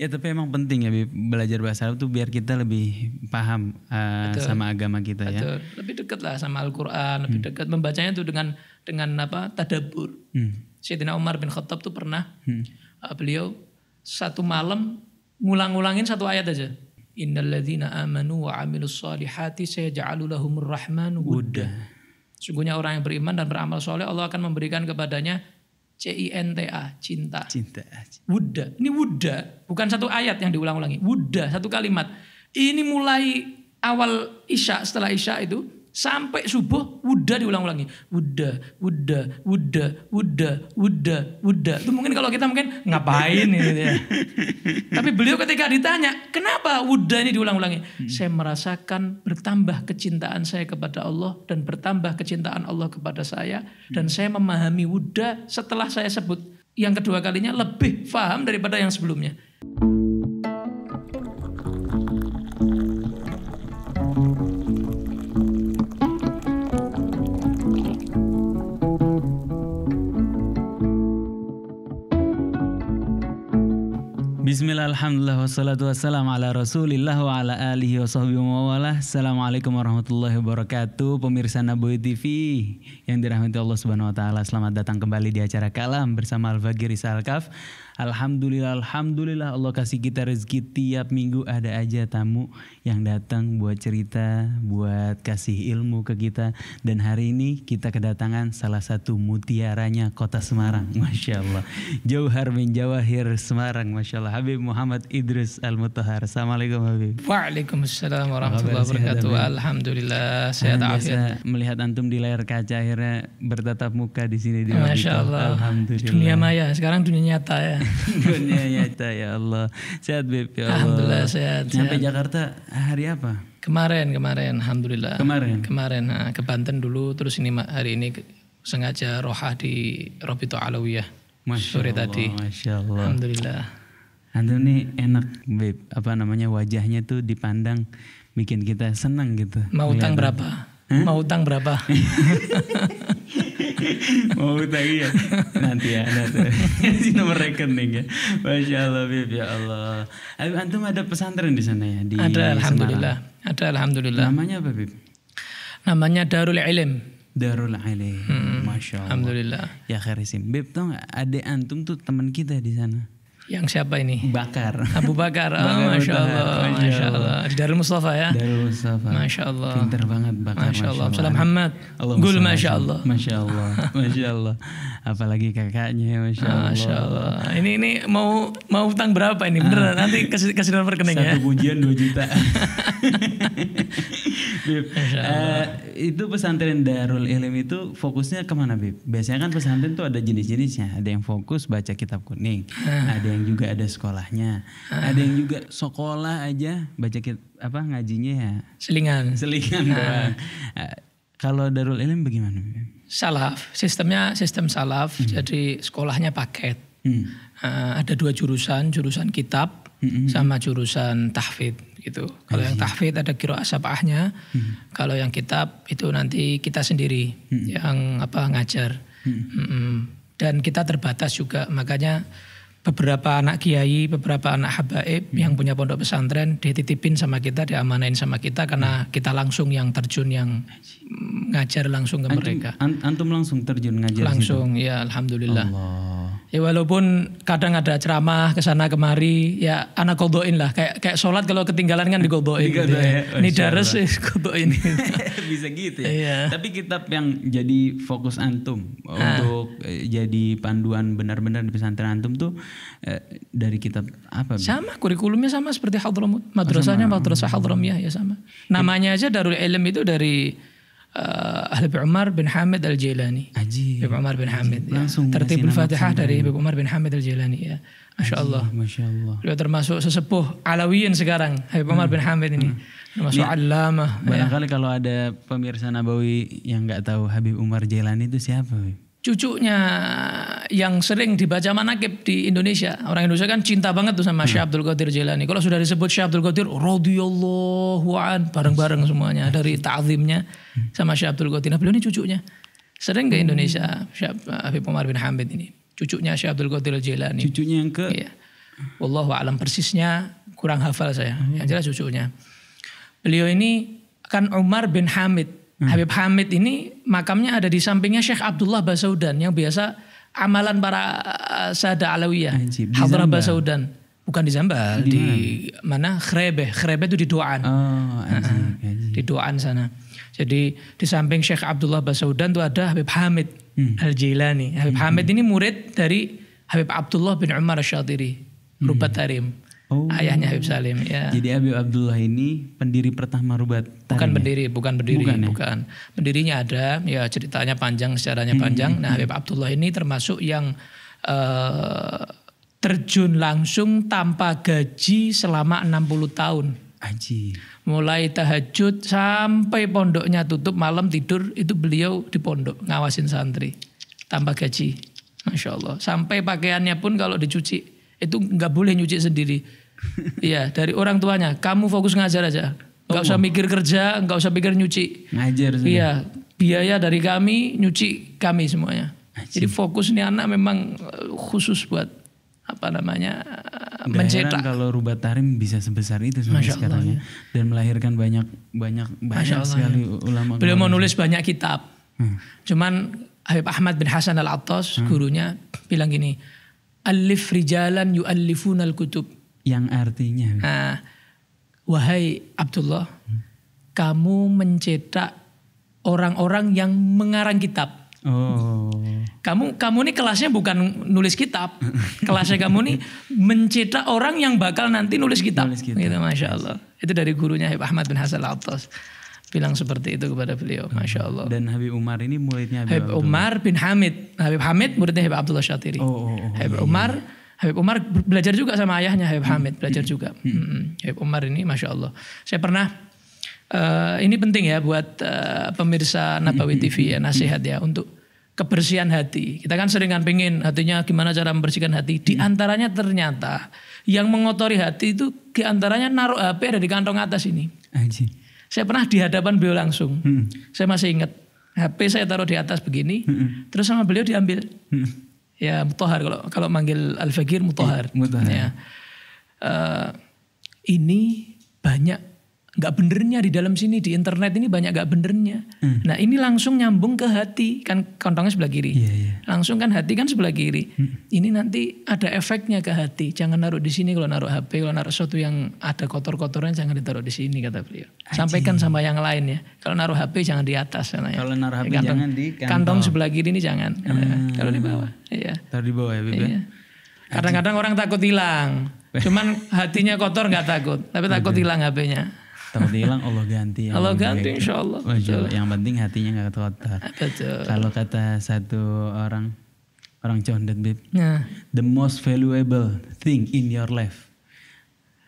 Ya tapi emang penting ya belajar bahasa Arab tuh biar kita lebih paham uh, Betul. sama agama kita ya. Betul. ya. Lebih dekat lah sama Al-Qur'an, hmm. lebih dekat membacanya tuh dengan dengan apa? tadabur. Hmm. Syedina Umar bin Khattab tuh pernah hmm. uh, beliau satu malam ngulang-ngulangin satu ayat aja. Innalladzina amanu wa amilus Salihati, sayaj'alu lahumur rahmanu wudda. Sungguhnya orang yang beriman dan beramal soleh Allah akan memberikan kepadanya C-I-N-T-A, cinta. Cinta. Wuda, ini wuda, bukan satu ayat yang diulang-ulangi. Wuda, satu kalimat. Ini mulai awal Isya, setelah Isya itu, Sampai subuh, udah diulang-ulangi. Udah, udah, udah, udah, udah, udah. Itu mungkin kalau kita mungkin ngapain gitu ya. Tapi beliau ketika ditanya, kenapa udah ini diulang-ulangi? Hmm. Saya merasakan bertambah kecintaan saya kepada Allah dan bertambah kecintaan Allah kepada saya. Hmm. Dan saya memahami udah setelah saya sebut yang kedua kalinya lebih paham daripada yang sebelumnya. Bismillah, alhamdulillah, wassalatu wassalam ala rasulillah wa ala alihi wa sahbihi wa wala. Assalamualaikum warahmatullahi wabarakatuh. Pemirsa Naboy TV yang dirahmati Allah Subhanahu wa taala, selamat datang kembali di acara Kalam bersama Al Fakir Kaf. Alhamdulillah, Alhamdulillah Allah kasih kita rezeki tiap minggu ada aja tamu yang datang buat cerita, buat kasih ilmu ke kita. Dan hari ini kita kedatangan salah satu mutiaranya kota Semarang, Masya Allah. Jauhar bin Jawahir Semarang, Masya Allah. Habib Muhammad Idris Al-Mutahar. Assalamualaikum Habib. Waalaikumsalam warahmatullahi wabarakatuh. Alhamdulillah, sehat afiat. Melihat antum di layar kaca akhirnya bertatap muka di sini di Masya Allah. Alhamdulillah. Dunia maya, sekarang dunia nyata ya dunia nyata ya Allah. Sehat Beb ya Allah. Alhamdulillah sehat. Sampai Jakarta hari apa? Kemarin kemarin alhamdulillah. Kemarin. Kemarin nah, ke Banten dulu terus ini hari ini sengaja rohah di Robito Alawiyah. Masya sore Allah, tadi. Masya Allah. Alhamdulillah. Anda nih enak Beb, apa namanya wajahnya tuh dipandang bikin kita senang gitu. Mau utang berapa? Hah? Mau utang berapa? mau tadi ya nanti ya nanti ya. si nomor rekening ya masya Allah Bib ya Allah antum ada pesantren di sana ya di ada alhamdulillah Semarang. ada alhamdulillah namanya apa Bib namanya Darul Ilm Darul Ilm hmm, masya Allah alhamdulillah ya kharisim Bib tuh nggak ada antum tuh teman kita di sana yang siapa ini? Bakar. Abu Bakar. Oh, Bakar Masya Allah. Masya, Allah. Allah. Darul Mustafa ya? Darul Mustafa. Masya Allah. Pinter banget Bakar. Masya Allah. Masya Allah. Muhammad. Gul Masya Allah. Masya Allah. Masya Allah. Apalagi kakaknya Masya Allah. Masya Allah. Ini, ini mau mau utang berapa ini? Bener ah. nanti kasih, kasih nomor rekening Satu ya. Satu pujian 2 juta. Bib, uh, itu pesantren Darul Ilm itu fokusnya kemana Bib? Biasanya kan pesantren tuh ada jenis-jenisnya. Ada yang fokus baca kitab kuning. Ah. Ada yang yang juga ada sekolahnya, ah. ada yang juga sekolah aja baca kit, apa ngajinya ya selingan. Selingan ah. doang. Uh, kalau Darul Ilm bagaimana? Salaf, sistemnya sistem salaf, hmm. jadi sekolahnya paket. Hmm. Uh, ada dua jurusan, jurusan kitab hmm, hmm, hmm. sama jurusan tahfid gitu. Kalau yang tahfid ada kiro asabahnya, hmm. kalau yang kitab itu nanti kita sendiri hmm. yang apa ngajar. Hmm. Hmm. hmm. Dan kita terbatas juga, makanya beberapa anak kiai, beberapa anak habaib hmm. yang punya pondok pesantren dititipin sama kita, diamanain sama kita karena hmm. kita langsung yang terjun yang ngajar langsung ke antum, mereka. Antum langsung terjun ngajar. Langsung, situ? ya alhamdulillah. Allah. Ya walaupun kadang ada ceramah ke sana kemari, ya anak kodoin lah. Kayak kayak sholat kalau ketinggalan kan digodoin. Gitu ya. ya. Nidares kodoin. Bisa gitu ya. Iya. Tapi kitab yang jadi fokus antum ah. untuk eh, jadi panduan benar-benar di pesantren antum tuh eh, dari kitab apa? Sama kurikulumnya sama seperti Hadramut. Oh, Madrasahnya oh, Madrasah hmm. Hadramiyah ya sama. Namanya aja Darul Ilm itu dari uh, Ahli Umar bin Hamid Al Jailani. Aji. Habib Umar bin Hamid. Ya. Tertib Al Fatihah dari Habib Umar bin Hamid Al Jailani ya. Masya Allah. Masya Allah. Beliau termasuk sesepuh Alawiyin sekarang Habib Umar hmm. bin Hamid ini. Hmm. Termasuk alama. Ya, ya. Barangkali ya. kalau ada pemirsa Nabawi yang nggak tahu Habib Umar Jailani itu siapa? Habib? cucunya yang sering dibaca manakib di Indonesia. Orang Indonesia kan cinta banget tuh sama hmm. Syekh Abdul Qadir Jailani. Kalau sudah disebut Syekh Abdul Qadir, radhiyallahu an bareng-bareng semuanya dari ta'zimnya hmm. sama Syekh Abdul Qadir. Nah, beliau ini cucunya. Sering ke hmm. Indonesia Syekh eh, Habib Umar bin Hamid ini. Cucunya Syekh Abdul Qadir Jailani. Cucunya yang ke Iya. Wallahu alam persisnya kurang hafal saya. Yang jelas cucunya. Beliau ini kan Umar bin Hamid Hmm. Habib Hamid ini makamnya ada di sampingnya Syekh Abdullah Basaudan yang biasa amalan para uh, eh, Sada Alawiyah. Hadrah Basaudan. Bukan di Zambal, di, di mana? Khrebe. Khrebe itu di Doan. Oh, Di Doan sana. Jadi di samping Syekh Abdullah Basaudan itu ada Habib Hamid hmm. Al-Jilani. Habib hmm. Hamid ini murid dari Habib Abdullah bin Umar Syatiri. Rupa Tarim. Oh. Ayahnya Habib Salim ya. Jadi Habib Abdullah ini pendiri pertama Rubat. Bukan ya? pendiri, bukan pendiri, bukan. Ya? bukan. Pendirinya ada, ya ceritanya panjang, sejarahnya hmm, panjang. nah, hmm. Habib Abdullah ini termasuk yang uh, terjun langsung tanpa gaji selama 60 tahun. Aji. Mulai tahajud sampai pondoknya tutup malam tidur itu beliau di pondok ngawasin santri tanpa gaji. Masya Allah. Sampai pakaiannya pun kalau dicuci itu nggak boleh nyuci sendiri iya, dari orang tuanya. Kamu fokus ngajar aja. Enggak oh. usah mikir kerja, enggak usah pikir nyuci. Ngajar sudah. Iya, biaya dari kami, nyuci kami semuanya. Ajir. Jadi fokus nih anak memang eh, khusus buat apa namanya eh, Gak mencetak. kalau Rubat Tarim bisa sebesar itu sebenarnya ya. dan melahirkan banyak banyak banyak Masya sekali ya. ulama. Beliau menulis banyak kitab. Hmm. Cuman Habib Ahmad bin Hasan Al Attas hmm. gurunya bilang gini, "Alif rijalan yu'allifuna al-kutub." Yang artinya. Nah, wahai Abdullah, hmm. kamu mencetak orang-orang yang mengarang kitab. Oh. Kamu kamu nih kelasnya bukan nulis kitab. kelasnya kamu nih mencetak orang yang bakal nanti nulis kitab. Nulis kitab. Gitu, Masya Allah. Itu dari gurunya Habib Ahmad bin Hasan Al-Attas. Bilang seperti itu kepada beliau. Masya Allah. Dan Habib Umar ini muridnya Habib, Habib Umar bin Hamid. Habib Hamid muridnya Habib Abdullah Syatiri. Oh, oh, oh, Habib iya, iya Umar. Iya. Habib Umar belajar juga sama ayahnya Habib hmm. Hamid belajar hmm. juga. Hmm. hmm. Habib Umar ini masya Allah. Saya pernah uh, ini penting ya buat uh, pemirsa Nabawi TV ya nasihat ya untuk kebersihan hati. Kita kan seringan pengen hatinya gimana cara membersihkan hati. Di antaranya ternyata yang mengotori hati itu di antaranya naruh HP ada di kantong atas ini. Aji. Saya pernah di hadapan beliau langsung. Hmm. Saya masih ingat HP saya taruh di atas begini, hmm. terus sama beliau diambil. Hmm ya mutahar kalau kalau manggil al fakir mutahar. Iya, ya, mutahar. Ya. Uh, eh, ini banyak nggak benernya di dalam sini di internet ini banyak nggak benernya. Hmm. Nah ini langsung nyambung ke hati kan kantongnya sebelah kiri. Yeah, yeah. Langsung kan hati kan sebelah kiri. Hmm. Ini nanti ada efeknya ke hati. Jangan naruh di sini kalau naruh HP, kalau naruh sesuatu yang ada kotor-kotoran jangan ditaruh di sini kata beliau. Aji. Sampaikan sama yang lain ya. Kalau naruh HP jangan di atas. Ya. Kalau naruh HP kantong, jangan di kantong. kantong sebelah kiri ini jangan. Hmm. Nah, kalau di bawah. Iya. Taruh di bawah ya, ya? Iya. Kadang-kadang orang takut hilang. Cuman hatinya kotor nggak takut, tapi takut hilang HP-nya. Takut hilang Allah ganti. Allah ganti baik. insya Allah. Betul. Yang penting hatinya gak kotor. Kalau kata satu orang, orang condet bib. Nah. The most valuable thing in your life.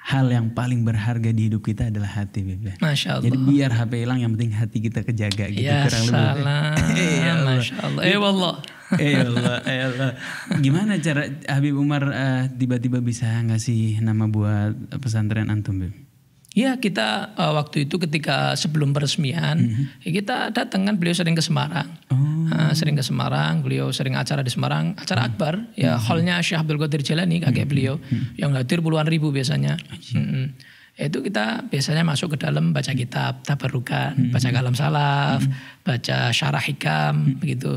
Hal yang paling berharga di hidup kita adalah hati bib. Ya. Masya Allah. Jadi biar HP hilang yang penting hati kita kejaga gitu. Ya Kurang salam. ya Allah. Masya Allah. Eh ya Allah. Eh Allah, eh Allah. Gimana cara Habib Umar eh, tiba-tiba uh, bisa ngasih nama buat pesantren antum bib? Ya kita uh, waktu itu ketika sebelum peresmian mm -hmm. kita datang kan beliau sering ke Semarang, oh. uh, sering ke Semarang, beliau sering acara di Semarang, acara mm -hmm. akbar ya mm -hmm. hallnya Syekh Abdul Qadir Jalani kakek mm -hmm. beliau mm -hmm. yang hadir puluhan ribu biasanya. Mm Itu kita biasanya masuk ke dalam baca kitab tabarukan, mm -hmm. baca kalam salaf, -hmm. baca syarah hikam mm -hmm. begitu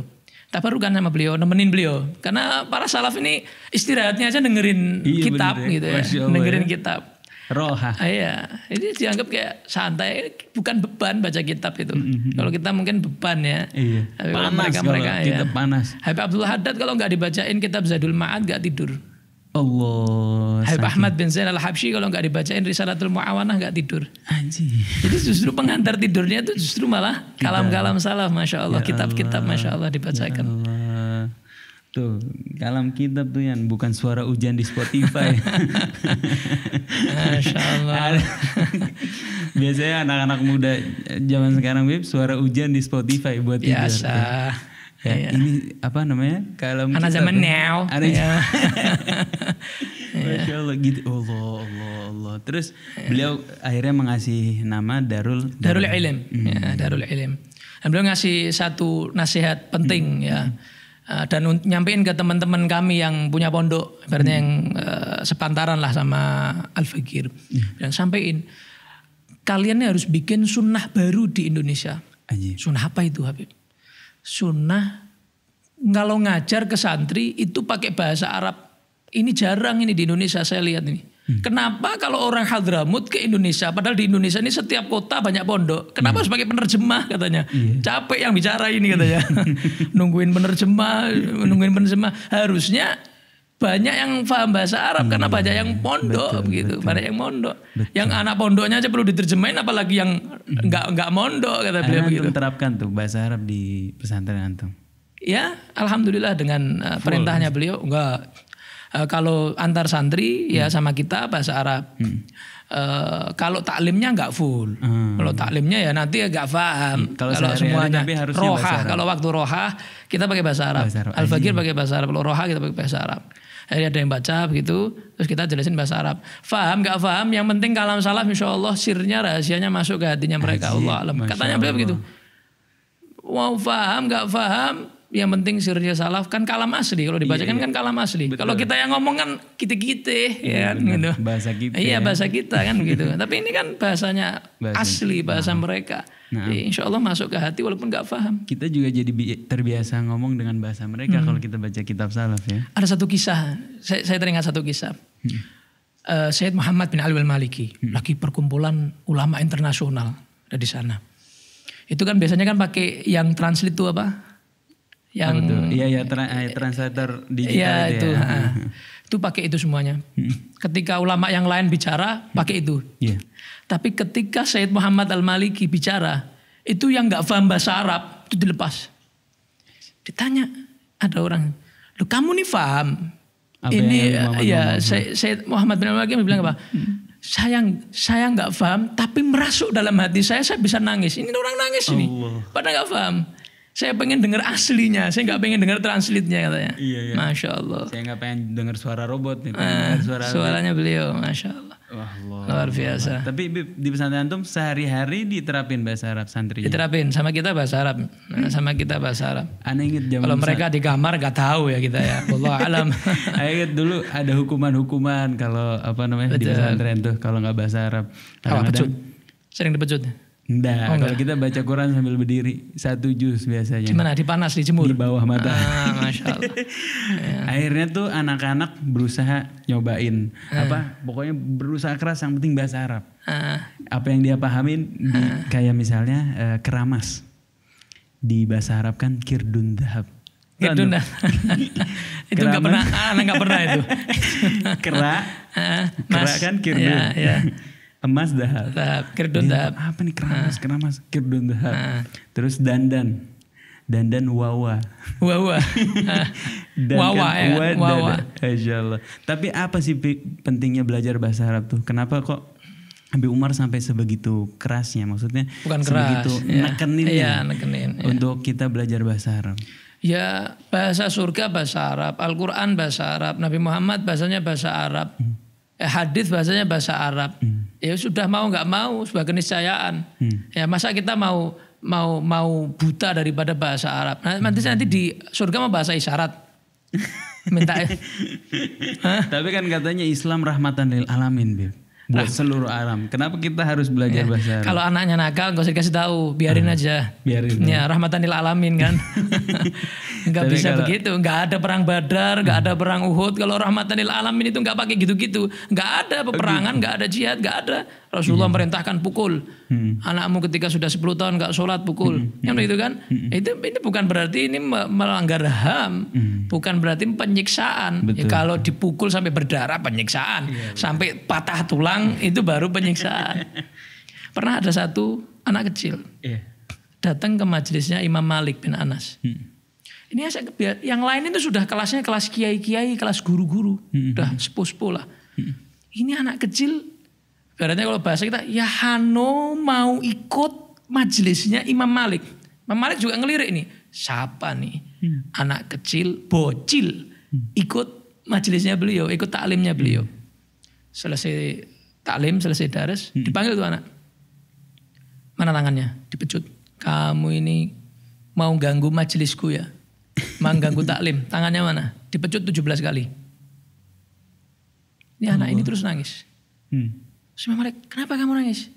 tabarukan sama beliau, nemenin beliau. Karena para salaf ini istirahatnya aja dengerin iya, kitab ya. gitu ya, dengerin ya. kitab roha. Ah, iya, ini dianggap kayak santai, bukan beban baca kitab itu. Mm -hmm. Kalau kita mungkin beban ya. Iya. Tapi panas mereka, kalau mereka iya. kita panas. Habib Abdul Haddad kalau nggak dibacain kitab Zadul Ma'ad nggak tidur. Allah. Habib Ahmad bin Zainal al-Habsyi kalau nggak dibacain Risalatul Muawanah nggak tidur. Anjir. Jadi justru pengantar tidurnya itu justru malah kalam-kalam salaf, masya Allah, ya kitab-kitab, masya Allah dibacakan. Ya Allah. Tuh, kalam kitab tuh yang bukan suara hujan di Spotify. Masya Allah. Biasanya anak-anak muda zaman sekarang Bib suara hujan di Spotify buat tidur. Biasa. Ya, ya. Ini apa namanya? Kalam anak zaman now. Ada iya. Ya? iya. Masya Allah gitu. Allah, Allah, Allah. Terus ya. beliau akhirnya mengasih nama Darul Darul, Darul Ilm. Iya, hmm. Ya, Darul Ilm. Dan beliau ngasih satu nasihat penting hmm. ya. Hmm Eh, dan nyampein ke teman-teman kami yang punya pondok, berarti hmm. yang uh, sepantaran lah sama Al Fakir, hmm. dan sampein kalian harus bikin sunnah baru di Indonesia. Aji. Sunnah apa itu Habib? Sunnah kalau ngajar ke santri itu pakai bahasa Arab. Ini jarang ini di Indonesia saya lihat ini. Hmm. Kenapa kalau orang Hadramut ke Indonesia, padahal di Indonesia ini setiap kota banyak pondok. Kenapa hmm. sebagai penerjemah katanya? Yeah. Capek yang bicara ini katanya. nungguin penerjemah, nungguin penerjemah. Harusnya banyak yang paham bahasa Arab hmm. karena banyak yang pondok betul, begitu, betul. banyak yang pondok. Betul. Yang anak pondoknya aja perlu diterjemahin apalagi yang hmm. nggak nggak mondok kata beliau begitu. terapkan tuh bahasa Arab di pesantren antum. Ya, alhamdulillah dengan eh, Full. perintahnya beliau enggak Eh, kalau antar santri ya hmm. ya sama kita bahasa Arab. Hmm. Uh, kalau taklimnya nggak full, hmm. kalau taklimnya ya nanti agak ya paham. Hmm. Kalau, kalau semuanya roha, kalau waktu roha kita pakai bahasa Arab. Arab. Al Fakir pakai bahasa Arab, kalau roha kita pakai bahasa Arab. Jadi ada yang baca begitu, terus kita jelasin bahasa Arab. Faham nggak faham? Yang penting kalam salaf, insya Allah sirnya rahasianya masuk ke hatinya mereka. Haji, Allah alam. Katanya beliau begitu. Wow, faham nggak faham? yang penting sirnya salaf kan kalam asli kalau iya, dibacakan iya, iya. kan kalam asli kalau kita yang ngomong kan kita kita iya, ya kan gitu bahasa kita iya ya. bahasa kita kan gitu tapi ini kan bahasanya bahasa, asli bahasa nah. mereka nah. Ya, insya Allah masuk ke hati walaupun nggak paham kita juga jadi terbiasa ngomong dengan bahasa mereka hmm. kalau kita baca kitab salaf ya ada satu kisah saya, saya teringat satu kisah hmm. uh, eh, Syed Muhammad bin Ali al Maliki hmm. lagi perkumpulan ulama internasional ada di sana itu kan biasanya kan pakai yang translate itu apa yang oh, Iya ya tra eh, eh, translator digital iya, ya, itu. Ya. itu pakai itu semuanya. Hmm. Ketika ulama yang lain bicara pakai itu. Yeah. Tapi ketika Said Muhammad Al Maliki bicara itu yang nggak paham bahasa Arab itu dilepas. Ditanya ada orang, lu kamu nih paham? ini Muhammad ya Said, Said Muhammad bin Al Maliki bilang apa? Hmm. sayang Saya saya nggak paham tapi merasuk dalam hati saya saya bisa nangis. Ini orang nangis Allah. ini. Pada nggak paham. Saya pengen dengar aslinya, saya nggak pengen dengar translitnya katanya. Iya, iya. Masya Allah. Saya nggak pengen dengar suara robot nih. Eh, suara suaranya robot. beliau, Masya Allah. Wah, Allah. Luar biasa. Allah. Tapi di pesantren antum sehari-hari diterapin bahasa Arab santri. Diterapin sama kita bahasa Arab, nah, sama kita bahasa Arab. Aneh inget zaman Kalau mereka di kamar nggak tahu ya kita ya. Allah alam. Aneh inget dulu ada hukuman-hukuman kalau apa namanya Betul. di pesantren tuh kalau nggak bahasa Arab. Kadang -kadang, Sering dipecut. Nggak, oh, kalau kita baca Quran sambil berdiri satu jus biasanya. Gimana? Dipanas, dijemur? Di bawah mata. Ah, Masya Allah. Akhirnya tuh anak-anak berusaha nyobain. Ah. Apa? Pokoknya berusaha keras yang penting bahasa Arab. Ah. Apa yang dia pahamin di, ah. kayak misalnya uh, keramas. Di bahasa Arab kan kirdun dahab. Kirdun anu. dahab. itu nggak pernah, anak ah, nggak pernah itu. kera, ah, kera kan kirdun. Ya, ya emas dahab. Dahab, kirdun dahab. Apa nih keramas, ah. keramas, kirdun dahab. ah. Terus dandan. Dandan wawa. Wawa. Dan wawa kan, ya. Kan? Wawa. Allah. Tapi apa sih pentingnya belajar bahasa Arab tuh? Kenapa kok Nabi Umar sampai sebegitu kerasnya? Maksudnya Bukan keras, sebegitu ya. nekenin, ya, iya, nekenin ya. untuk kita belajar bahasa Arab. Ya bahasa surga bahasa Arab, Al-Quran bahasa Arab, Nabi Muhammad bahasanya bahasa Arab. Hmm Eh, hadis bahasanya bahasa Arab. Hmm. Ya sudah mau nggak mau sebagai keniscayaan. Hmm. Ya masa kita mau mau mau buta daripada bahasa Arab. Nah, nanti hmm. nanti di surga mau bahasa isyarat. Minta. Ya. Tapi kan katanya Islam rahmatan lil alamin, Bil. Buat seluruh alam. Kenapa kita harus belajar ya. bahasa Arab? Kalau anaknya nakal gak usah dikasih tahu, biarin hmm. aja. Biarin. Ya, ya. rahmatan lil alamin kan. Gak bisa kalau, begitu. Gak ada perang Badar, nggak ada perang Uhud. Kalau rahmatan lil alamin itu gak pakai gitu-gitu. Gak ada peperangan, nggak ada jihad, gak ada. Rasulullah hmm. merintahkan pukul. Hmm. Anakmu ketika sudah 10 tahun gak sholat pukul. Hmm. Yang begitu kan? Hmm. Itu ini bukan berarti ini melanggar HAM. Hmm. Bukan berarti penyiksaan. Ya, kalau dipukul sampai berdarah penyiksaan. Ya, sampai patah tulang itu baru penyiksaan. Pernah ada satu anak kecil. Yeah. Datang ke majelisnya Imam Malik bin Anas. Hmm ini yang lain itu sudah kelasnya kelas kiai-kiai, kelas guru-guru, hmm. udah sepuh-sepuh lah. Hmm. Ini anak kecil, berarti kalau bahasa kita, ya Hano mau ikut majelisnya Imam Malik. Imam Malik juga ngelirik nih, siapa nih hmm. anak kecil, bocil, hmm. ikut majelisnya beliau, ikut taklimnya hmm. beliau. Selesai taklim, selesai daras, hmm. dipanggil tuh anak. Mana tangannya? Dipecut. Kamu ini mau ganggu majelisku ya? Mangganggu taklim, tangannya mana? Dipecut 17 kali. Ini anak ini terus nangis. Hmm. Terus Malik, kenapa kamu nangis?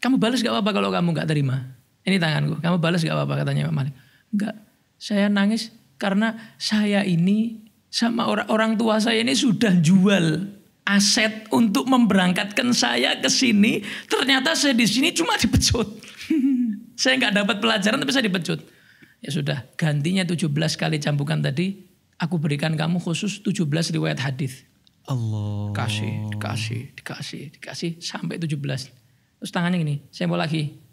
Kamu balas gak apa-apa kalau kamu gak terima. Ini tanganku, kamu balas gak apa-apa katanya Imam Malik. Enggak, saya nangis karena saya ini sama orang orang tua saya ini sudah jual aset untuk memberangkatkan saya ke sini. Ternyata saya di sini cuma dipecut. saya nggak dapat pelajaran tapi saya dipecut. Ya sudah, gantinya 17 kali cambukan tadi, aku berikan kamu khusus 17 riwayat hadis. Allah. Kasih, dikasih, dikasih, dikasih sampai 17. Terus tangannya gini, saya mau lagi.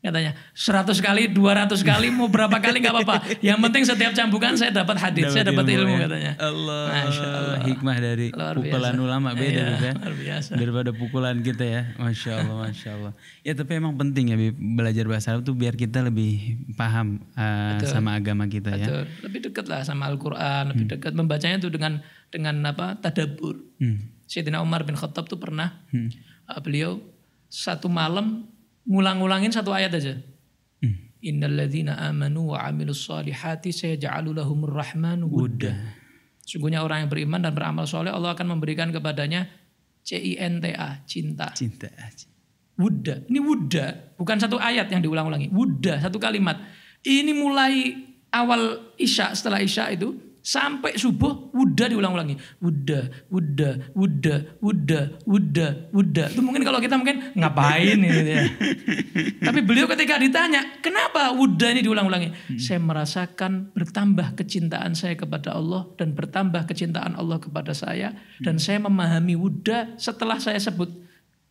Katanya 100 kali, 200 kali, mau berapa kali nggak apa-apa. Yang penting setiap cambukan saya dapat hadis, saya dapat ilmu, ya. katanya. Allah, Masya Allah. hikmah dari pukulan ulama beda iya, gitu ya, Luar biasa. Daripada pukulan kita ya, Masya Allah, Masya Allah. Ya tapi emang penting ya belajar bahasa Arab tuh biar kita lebih paham uh, sama agama kita ya. Betul. Lebih dekat lah sama Al-Quran, lebih hmm. dekat membacanya tuh dengan dengan apa tadabur. Hmm. Syedina Umar bin Khattab tuh pernah hmm. uh, beliau satu malam ngulang-ngulangin satu ayat aja. Hmm. amanu wa amilus saya lahumur rahman wudda. Sungguhnya orang yang beriman dan beramal soleh Allah akan memberikan kepadanya c cinta. Cinta. Wudda. Ini wudda. Bukan satu ayat yang diulang-ulangi. Wudda, satu kalimat. Ini mulai awal Isya, setelah Isya itu Sampai subuh, udah diulang-ulangi. Udah, udah, udah, udah, udah, udah. Itu mungkin kalau kita mungkin ngapain gitu ya. Tapi beliau ketika ditanya, kenapa udah ini diulang-ulangi? Hmm. Saya merasakan bertambah kecintaan saya kepada Allah dan bertambah kecintaan Allah kepada saya. Hmm. Dan saya memahami udah setelah saya sebut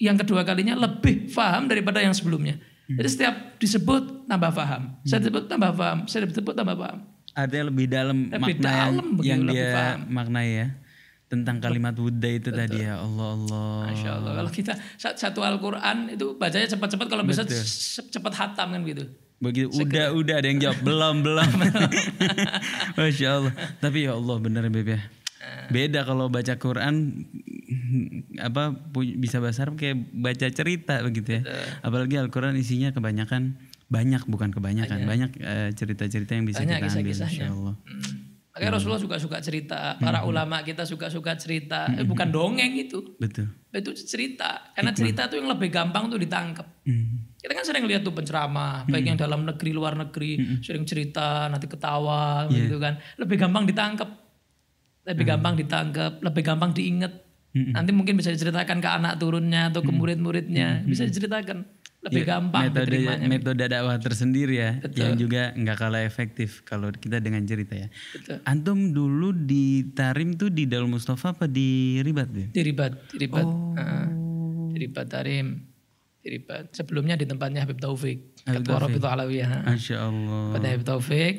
yang kedua kalinya lebih paham daripada yang sebelumnya. Hmm. Jadi setiap disebut tambah paham. Hmm. Saya disebut tambah paham. Saya disebut tambah paham artinya lebih dalam lebih makna dalam, yang, yang dia paham. maknai ya tentang kalimat Buddha itu Betul. tadi ya Allah Allah. Masya Allah. Kalau kita satu Al-Quran itu bacanya cepat-cepat kalau bisa cepat hatam kan gitu. Begitu udah udah ada yang jawab belum belum. Masya Allah. Tapi ya Allah benar ya ya. Beda kalau baca Quran apa bisa bahasa Arab kayak baca cerita begitu ya. Betul. Apalagi Al-Quran isinya kebanyakan banyak bukan kebanyakan banyak eh, cerita-cerita uh, cerita -cerita yang bisa banyak kita ambil kisah insya Allah. Hmm. hmm. Rasulullah suka-suka cerita, para hmm. ulama kita suka-suka cerita, hmm. eh, bukan dongeng itu. Betul. Itu cerita, karena Hikmah. cerita itu yang lebih gampang tuh ditangkap. Hmm. Kita kan sering lihat tuh penceramah, hmm. baik yang dalam negeri, luar negeri, hmm. sering cerita, nanti ketawa, yeah. gitu kan. Lebih gampang ditangkap, lebih hmm. gampang ditangkap, lebih gampang diingat. Hmm. Nanti mungkin bisa diceritakan ke anak turunnya atau ke murid-muridnya, hmm. bisa diceritakan lebih iya, gampang metode metode dakwah tersendiri ya Betul. yang juga nggak kalah efektif kalau kita dengan cerita ya. Betul. Antum dulu di Tarim tuh di Dal Mustafa apa di Ribat ya? Di Ribat, di Ribat. Oh. Uh, di Ribat Tarim. Di Ribat. Sebelumnya di tempatnya Habib Taufik, Ketua Rabbil Alawiyah. Ah. Masya Allah. Pada Habib Taufik,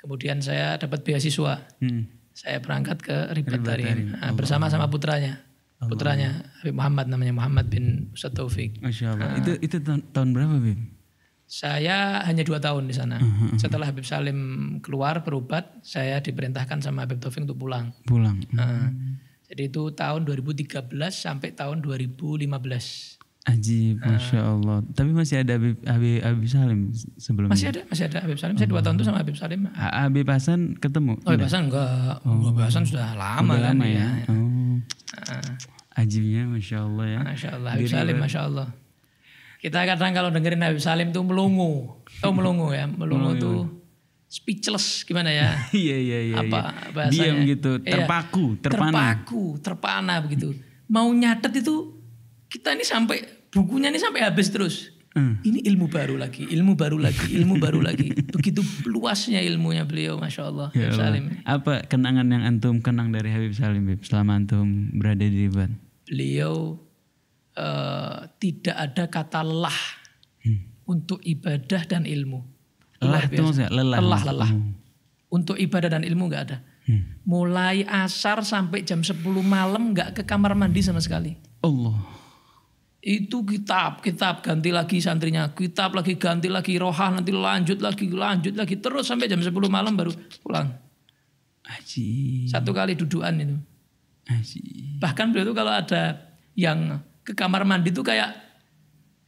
kemudian saya dapat beasiswa. Hmm. Saya berangkat ke Ribat, Ribat Tarim, Tarim. Uh, bersama sama putranya putranya Habib Muhammad namanya Muhammad bin Ustaz Taufik. Masya Allah. Nah, itu itu tahun, tahun berapa Bib? Saya hanya dua tahun di sana. Uh-huh, uh-huh. Setelah Habib Salim keluar berobat, saya diperintahkan sama Habib Taufik untuk pulang. Pulang. Uh, huh Nah, Jadi itu tahun 2013 sampai tahun 2015. Aji, ah. masya Allah. Uh, Tapi masih ada Habib, Habib, Habib Salim sebelumnya. Masih ada, masih ada Habib Salim. Saya oh. dua tahun itu sama Habib Salim. Habib Hasan ketemu. Oh, Habib Hasan enggak. Oh. Habib Hasan sudah lama kan ya. ya. Oh. Ajibnya Masya Allah ya. Masya Allah. Habib Salim Masya Allah. Kita kadang kalau dengerin Habib Salim tuh melungu, Tahu melungu ya. oh, tuh speechless gimana ya? Iya iya iya. Apa iya. bahasanya? Diam gitu, iya. terpaku, terpana. Terpaku, terpana begitu. Mau nyatet itu kita ini sampai bukunya ini sampai habis terus. Hmm. Ini ilmu baru lagi, ilmu baru lagi, ilmu baru lagi. Begitu luasnya ilmunya beliau, masya Allah. Ya Allah. Salim. Apa kenangan yang antum kenang dari Habib Salim, Bib, selama antum berada di Liban? beliau uh, tidak ada kata lelah hmm. untuk ibadah dan ilmu. Lelah, lelah itu maksudnya lelah. Lelah, lelah. Hmm. Untuk ibadah dan ilmu nggak ada. Hmm. Mulai asar sampai jam 10 malam nggak ke kamar mandi sama sekali. Allah. Itu kitab, kitab ganti lagi santrinya, kitab lagi ganti lagi rohah nanti lanjut lagi lanjut lagi terus sampai jam 10 malam baru pulang. Haji. Satu kali duduan itu. Bahkan beliau itu kalau ada yang ke kamar mandi itu kayak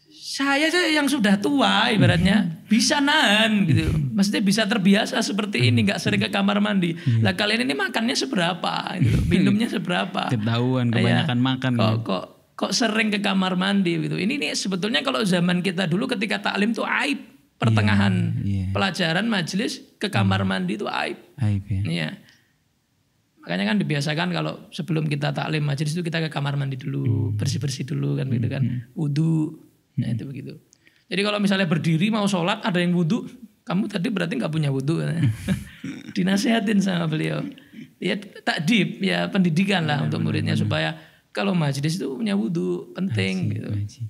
saya sih yang sudah tua ibaratnya hmm. bisa nahan gitu. Hmm. Maksudnya bisa terbiasa seperti ini nggak sering ke hmm. kamar mandi. Lah kalian ini makannya seberapa gitu, minumnya seberapa. Ketahuan iya. kebanyakan ya, makan. Kok, ya. kok kok sering ke kamar mandi gitu. Ini nih sebetulnya kalau zaman kita dulu ketika taklim tuh aib pertengahan yeah, yeah. pelajaran majelis ke kamar mandi itu aib. Aib ya. Yeah. Makanya kan dibiasakan kalau sebelum kita taklim majelis itu kita ke kamar mandi dulu, hmm. bersih-bersih dulu kan begitu kan. Hmm. Wudu. Nah, hmm. itu begitu. Jadi kalau misalnya berdiri mau sholat ada yang wudu, kamu tadi berarti nggak punya wudu. Dinasehatin sama beliau. Ya takdib, ya pendidikan lah ya, untuk muridnya benar. supaya kalau majelis itu punya wudu penting Haji, gitu. Haji.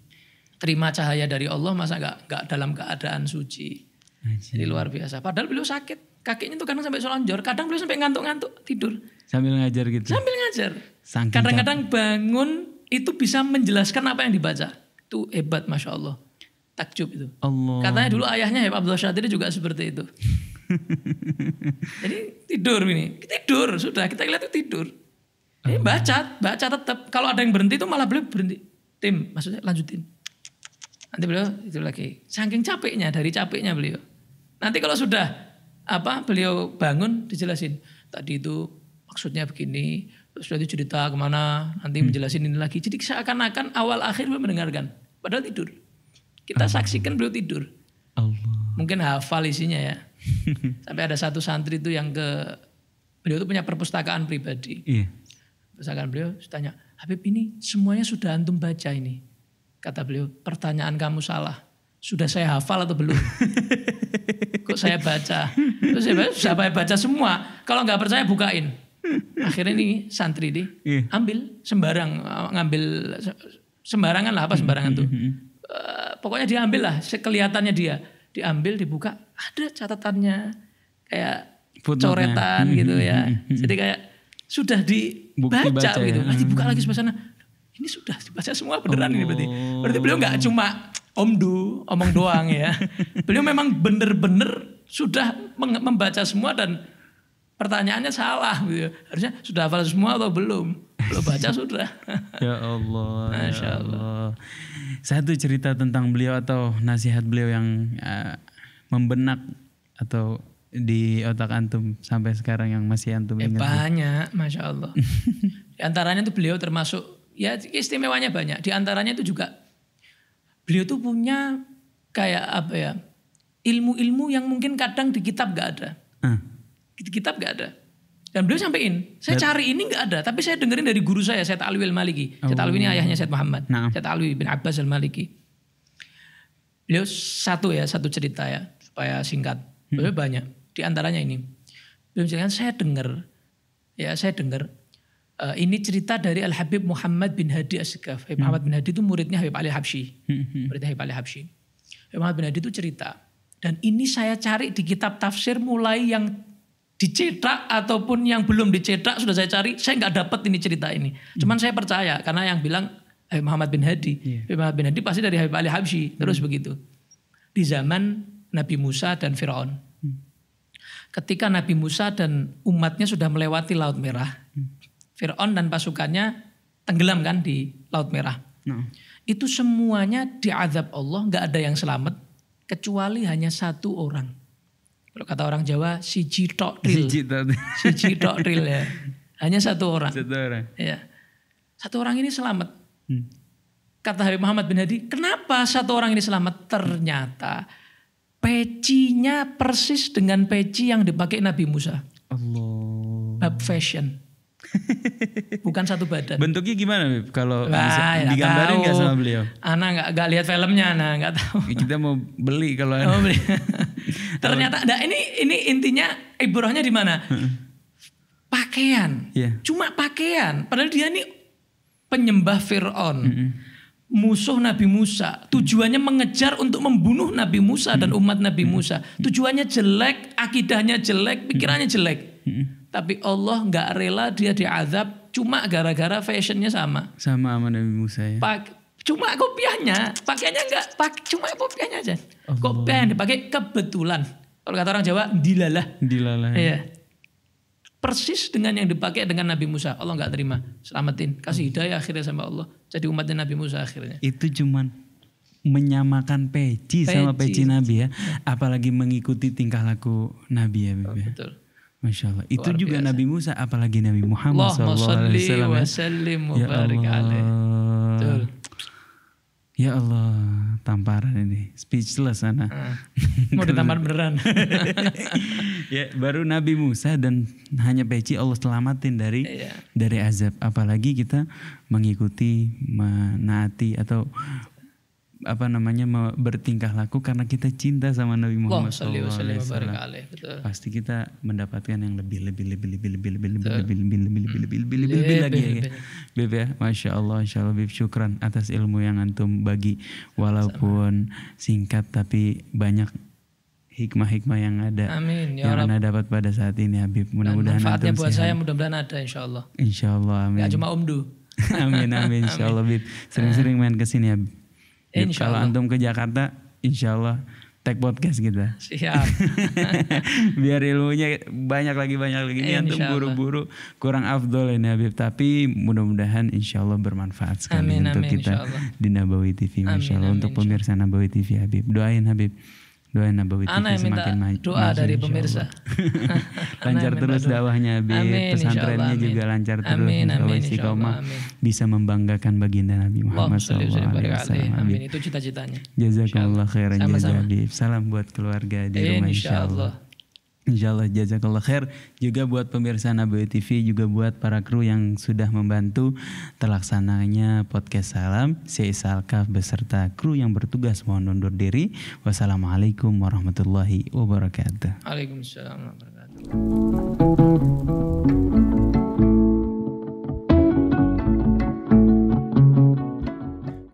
Terima cahaya dari Allah masa nggak nggak dalam keadaan suci. Haji. Jadi luar biasa. Padahal beliau sakit, kakinya tuh kadang sampai selonjor, kadang beliau sampai ngantuk-ngantuk tidur sambil ngajar gitu sambil ngajar kadang-kadang bangun itu bisa menjelaskan apa yang dibaca itu hebat masya Allah takjub itu Allah. katanya dulu ayahnya ya Abdullah Syadir juga seperti itu jadi tidur ini tidur sudah kita lihat itu tidur ini oh. baca baca tetap kalau ada yang berhenti itu malah beliau berhenti tim maksudnya lanjutin nanti beliau itu lagi saking capeknya dari capeknya beliau nanti kalau sudah apa beliau bangun dijelasin tadi itu maksudnya begini, terus sudah cerita kemana, nanti hmm. menjelaskan ini lagi. Jadi seakan-akan awal akhir beliau mendengarkan, padahal tidur. Kita Allah. saksikan beliau tidur. Allah. Mungkin hafal isinya ya. Sampai ada satu santri itu yang ke beliau itu punya perpustakaan pribadi. Iya. Perpustakaan beliau tanya, Habib ini semuanya sudah antum baca ini. Kata beliau, pertanyaan kamu salah. Sudah saya hafal atau belum? Kok saya baca? Terus saya baca, saya baca semua. Kalau nggak percaya bukain akhirnya ini santri deh yeah. ambil sembarang ngambil sembarangan lah apa hmm, sembarangan hmm, tuh uh, pokoknya diambil lah sekelihatannya dia diambil dibuka ada catatannya kayak coretan gitu ya jadi kayak sudah dibaca baca, ya. gitu ya. dibuka lagi sebelah sana ini sudah dibaca semua beneran oh. ini berarti oh. berarti beliau nggak cuma omdu omong doang ya beliau memang bener-bener sudah membaca semua dan pertanyaannya salah gitu. Harusnya sudah hafal semua atau belum? Belum baca sudah. ya Allah. Ya masya Allah. Allah. Satu cerita tentang beliau atau nasihat beliau yang uh, membenak atau di otak antum sampai sekarang yang masih antum eh, ingat? Eh, banyak, masya Allah. di antaranya itu beliau termasuk ya istimewanya banyak. Di antaranya itu juga beliau tuh punya kayak apa ya ilmu-ilmu yang mungkin kadang di kitab gak ada. Hmm kitab gak ada. Dan beliau sampein, saya cari ini nggak ada, tapi saya dengerin dari guru saya, Syed Alwi Al-Maliki. Oh. Syed Alwi ini ayahnya Syed Muhammad. Nah. Syed Alwi bin Abbas Al-Maliki. Beliau satu ya, satu cerita ya, supaya singkat. Hmm. Beliau hmm. banyak, di antaranya ini. Beliau menceritakan, saya dengar, ya saya dengar, uh, eh, ini cerita dari Al-Habib Muhammad bin Hadi As-Sikaf. Hmm. Muhammad bin Hadi itu muridnya Habib Ali Habsyi. Hmm, hmm. Muridnya Habib Ali Habsyi. Habib Muhammad bin Hadi itu cerita. Dan ini saya cari di kitab tafsir mulai yang dicetak ataupun yang belum dicetak sudah saya cari saya nggak dapat ini cerita ini hmm. cuman saya percaya karena yang bilang Habib Muhammad bin Hadi yeah. Muhammad bin Hadi pasti dari Habib Ali Habsyi hmm. terus begitu di zaman Nabi Musa dan Firaun hmm. ketika Nabi Musa dan umatnya sudah melewati Laut Merah hmm. Firaun dan pasukannya tenggelam kan di Laut Merah no. Nah. itu semuanya diazab Allah nggak ada yang selamat kecuali hanya satu orang kalau kata orang Jawa, siji tok ril. Siji tok. ril ya. Hanya satu orang. Satu orang. Ya. Satu orang ini selamat. Hmm. Kata Habib Muhammad bin Hadi, kenapa satu orang ini selamat? Ternyata pecinya persis dengan peci yang dipakai Nabi Musa. Allah. Bab fashion. Bukan satu badan. Bentuknya gimana Bib? Kalau bisa digambarin nggak sama beliau? Ana nggak nggak lihat filmnya, Ana nggak tahu. Ya, kita mau beli kalau oh, Ana. Oh, beli. Ternyata nah ini ini intinya ibrahnya eh, di mana? Hmm. Pakaian. Yeah. Cuma pakaian. Padahal dia ini penyembah Firaun. Mm -hmm musuh Nabi Musa. Tujuannya mengejar untuk membunuh Nabi Musa dan hmm. umat Nabi hmm. Musa. Tujuannya jelek, akidahnya jelek, pikirannya jelek. Tapi Allah nggak rela dia diazab cuma gara-gara fashionnya sama. Sama sama Nabi Musa ya. Pak, cuma kopiahnya, pakaiannya nggak, pak, cuma kopiahnya aja. Oh. Kopiah yang dipakai kebetulan. Kalau kata orang Jawa, dilalah. Dilalah. Ya. Iya. Persis dengan yang dipakai dengan Nabi Musa. Allah nggak terima. Selamatin. Kasih hidayah akhirnya sama Allah. Jadi umatnya Nabi Musa akhirnya. Itu cuman menyamakan peci, peci. sama peci Nabi ya, apalagi mengikuti tingkah laku Nabi ya, Bibi. Oh, ya. betul. Masya Allah. Itu Luar juga biasa. Nabi Musa, apalagi Nabi Muhammad SAW. Wasallim ya, ya Allah. Ya Allah, tamparan ini, speechless sana. Hmm. Mau ditampar beneran. ya, baru Nabi Musa dan hanya peci Allah selamatin dari yeah. dari azab. Apalagi kita mengikuti, menaati atau apa namanya bertingkah laku karena kita cinta sama Nabi Muhammad SAW. Pasti kita mendapatkan yang lebih lebih lebih lebih lebih lebih lebih lebih lebih lebih lebih lebih lebih lebih lagi ya. Beb ya, masya Allah, insya Allah Beb syukran atas ilmu yang antum bagi walaupun singkat tapi banyak hikmah-hikmah yang ada amin, ya yang Allah. anda dapat pada saat ini Habib mudah-mudahan manfaatnya buat saya mudah-mudahan ada insya Allah insya Allah amin Gak cuma umdu amin amin insya Allah Habib sering-sering main kesini Habib Iya, insya gitu. Kalau antum ke Jakarta, insya Allah tag podcast kita. Siap. Biar ilmunya banyak lagi banyak lagi. Ini antum buru-buru kurang afdol ini Habib. Tapi mudah-mudahan insya Allah bermanfaat sekali amin, untuk amin, kita di Nabawi TV. Insya Allah untuk pemirsa Nabawi TV Habib. Doain Habib. Doa Nabawi TV Ana semakin maju. Doa dari pemirsa. lancar terus dakwahnya, Abi. Pesantrennya juga lancar terus. Amin, amin, amin. bisa membanggakan baginda Nabi Muhammad SAW. Amin. Amin. Itu cita-citanya. Jazakallah khairan jaza, Salam buat keluarga di rumah insya Allah. Insyaallah jazakallah khair juga buat pemirsa Nabawi TV juga buat para kru yang sudah membantu terlaksananya podcast salam saya Isal beserta kru yang bertugas mohon undur diri wassalamualaikum warahmatullahi wabarakatuh. Waalaikumsalam warahmatullahi wabarakatuh.